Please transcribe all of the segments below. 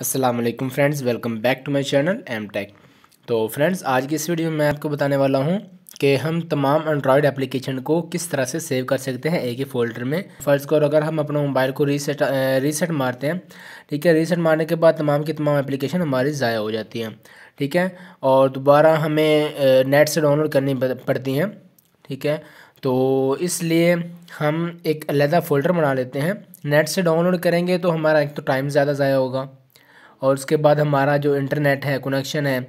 Aslam friends welcome back to my channel M tech तो friends आज की इस वीडियो में मैं आपको बताने वाला हूँ कि हम तमाम एंड्रॉयड एप्लीकेशन को किस तरह से सेव कर सकते हैं एक ही फोल्डर में फर्ज करो अगर हम अपना मोबाइल को रीसेट रीसेट मारते हैं ठीक है रीसेट मारने के बाद तमाम की तमाम एप्लीकेशन हमारी ज़ाया हो जाती हैं ठीक है और दोबारा हमें नेट से डाउनलोड करनी पड़ती हैं ठीक है तो इसलिए हम एक अलहदा फ़ोल्डर बना लेते हैं नेट से डाउनलोड करेंगे तो हमारा एक तो टाइम ज़्यादा ज़ाया होगा और उसके बाद हमारा जो इंटरनेट है कनेक्शन है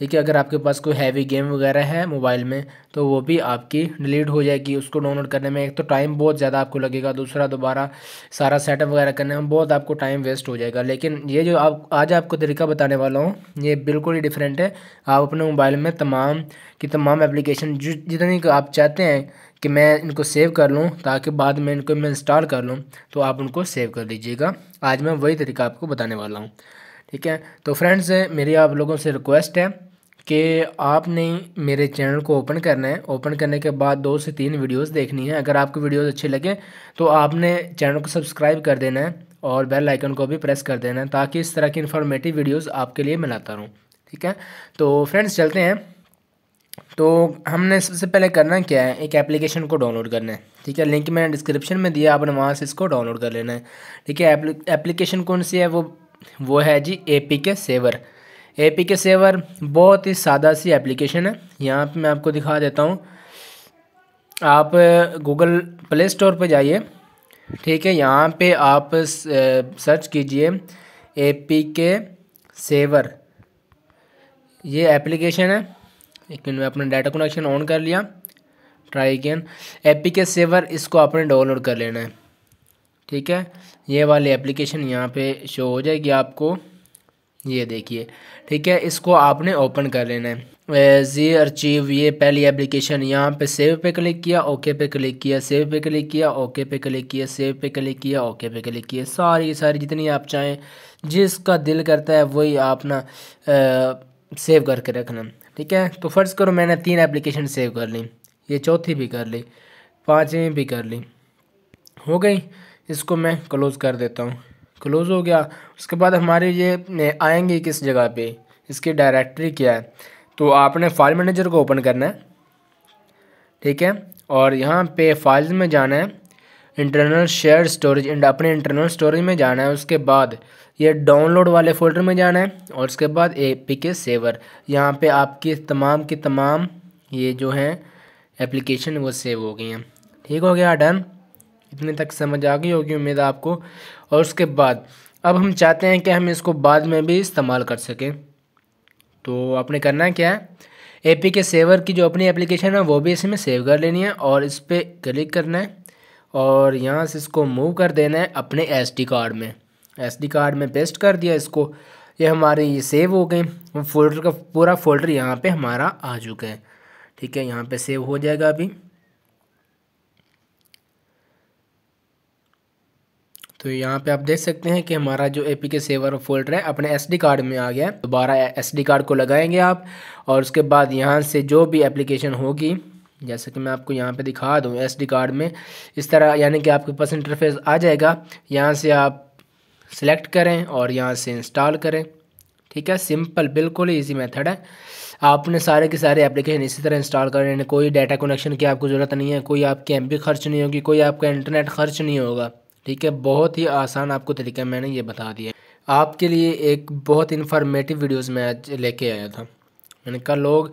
ठीक है अगर आपके पास कोई हैवी गेम वगैरह है मोबाइल में तो वो भी आपकी डिलीट हो जाएगी उसको डाउनलोड करने में एक तो टाइम बहुत ज़्यादा आपको लगेगा दूसरा दोबारा सारा सेटअप वगैरह करने में बहुत आपको टाइम वेस्ट हो जाएगा लेकिन ये जो आप आज आपको तरीका बताने वाला हूँ ये बिल्कुल ही डिफरेंट है आप अपने मोबाइल में तमाम की तमाम एप्लीकेशन जितनी आप चाहते हैं कि मैं इनको सेव कर लूँ ताकि बाद में इनको मैं इंस्टॉल कर लूँ तो आप उनको सेव कर लीजिएगा आज मैं वही तरीका आपको बताने वाला हूँ ठीक है तो फ्रेंड्स मेरी आप लोगों से रिक्वेस्ट है कि आपने मेरे चैनल को ओपन करना है ओपन करने के बाद दो से तीन वीडियोस देखनी है अगर आपको वीडियोस अच्छे लगे तो आपने चैनल को सब्सक्राइब कर देना है और बेल आइकन को भी प्रेस कर देना है ताकि इस तरह की इन्फॉर्मेटिव वीडियोस आपके लिए मिलाता रहूँ ठीक है तो फ्रेंड्स चलते हैं तो हमने सबसे पहले करना क्या है एक एप्लीकेशन को डाउनलोड करना है ठीक है लिंक मैंने डिस्क्रिप्शन में दिया आपने वहाँ से इसको डाउनलोड कर लेना है ठीक है एप्लीकेशन कौन सी है वो वो है जी A P K saver A P K saver बहुत ही सादा सी एप्लीकेशन है यहाँ पे मैं आपको दिखा देता हूँ आप गूगल प्ले स्टोर पर जाइए ठीक है यहाँ पे आप सर्च कीजिए ए पी के सेवर ये एप्लीकेशन है लेकिन मैं अपना डाटा कनेक्शन ऑन कर लिया try can A P K saver इसको आपने डाउनलोड कर लेना है ठीक है ये वाली एप्लीकेशन यहाँ पे शो हो जाएगी आपको ये देखिए ठीक है इसको आपने ओपन कर लेना है जी अचीव ये पहली एप्लीकेशन यहाँ पे सेव पे क्लिक किया ओके पे क्लिक किया सेव पे क्लिक किया ओके पे क्लिक किया सेव पे क्लिक किया ओके पे क्लिक किया सारी सारी जितनी आप चाहें जिसका दिल करता है वही आप ना सेव करके रखना ठीक है तो फ़र्ज़ करो मैंने तीन एप्लीकेशन सेव कर ली ये चौथी भी कर ली पाँचवीं भी कर ली हो गई इसको मैं क्लोज़ कर देता हूँ क्लोज़ हो गया उसके बाद हमारे ये आएंगे किस जगह पे इसकी डायरेक्टरी क्या है तो आपने फाइल मैनेजर को ओपन करना है ठीक है और यहाँ पे फाइल्स में जाना है इंटरनल शेयर स्टोरेज इंड अपने इंटरनल स्टोरेज में जाना है उसके बाद ये डाउनलोड वाले फोल्डर में जाना है और उसके बाद ए पी के सेवर यहाँ पे आपकी तमाम की तमाम ये जो हैं एप्लीकेशन वो सेव हो गई हैं ठीक हो गया डन इतने तक समझ आ गई होगी उम्मीद आपको और उसके बाद अब हम चाहते हैं कि हम इसको बाद में भी इस्तेमाल कर सकें तो आपने करना क्या है ए पी के सेवर की जो अपनी एप्लीकेशन है वो भी इसमें सेव कर लेनी है और इस पर क्लिक करना है और यहाँ से इसको मूव कर देना है अपने एस डी कार्ड में एस डी कार्ड में पेस्ट कर दिया इसको ये हमारे ये सेव हो गए फोल्डर का पूरा फोल्डर यहाँ पे हमारा आ चुका है ठीक है यहाँ पे सेव हो जाएगा अभी तो यहाँ पे आप देख सकते हैं कि हमारा जो A P K saver folder है अपने एस डी कार्ड में आ गया है दोबारा एस डी कार्ड को लगाएंगे आप और उसके बाद यहाँ से जो भी एप्लीकेशन होगी जैसे कि मैं आपको यहाँ पे दिखा दूँ एस डी कार्ड में इस तरह यानी कि आपके पास इंटरफेस आ जाएगा यहाँ से आप सेलेक्ट करें और यहाँ से इंस्टॉल करें ठीक है सिंपल बिल्कुल ईजी मेथड है आपने सारे के सारे एप्लीकेशन इसी तरह इंस्टॉल कर लेने कोई डाटा कनेक्शन की आपको ज़रूरत नहीं है कोई आपकी एम खर्च नहीं होगी कोई आपका इंटरनेट खर्च नहीं होगा ठीक है बहुत ही आसान आपको तरीका मैंने ये बता दिया आपके लिए एक बहुत इन्फॉर्मेटिव वीडियोस मैं आज लेके आया था मैंने कहा लोग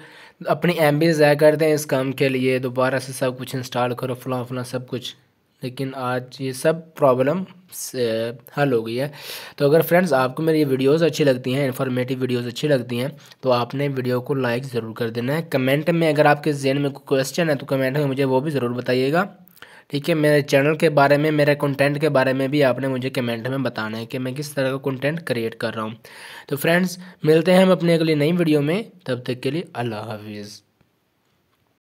अपनी एम ज़ाया करते हैं इस काम के लिए दोबारा से सब कुछ इंस्टॉल करो फला फला सब कुछ लेकिन आज ये सब प्रॉब्लम हल हो गई है तो अगर फ्रेंड्स आपको मेरी वीडियोस अच्छी लगती हैं इन्फॉर्मेटिव वीडियोस अच्छी लगती हैं तो आपने वीडियो को लाइक ज़रूर कर देना है कमेंट में अगर आपके जेन में कोई क्वेश्चन है तो कमेंट में मुझे वो भी ज़रूर बताइएगा ठीक है मेरे चैनल के बारे में मेरे कंटेंट के बारे में भी आपने मुझे कमेंट में बताना है कि मैं किस तरह का कंटेंट क्रिएट कर रहा हूँ तो फ्रेंड्स मिलते हैं हम अपने अगली नई वीडियो में तब तक के लिए अल्लाह हाफिज़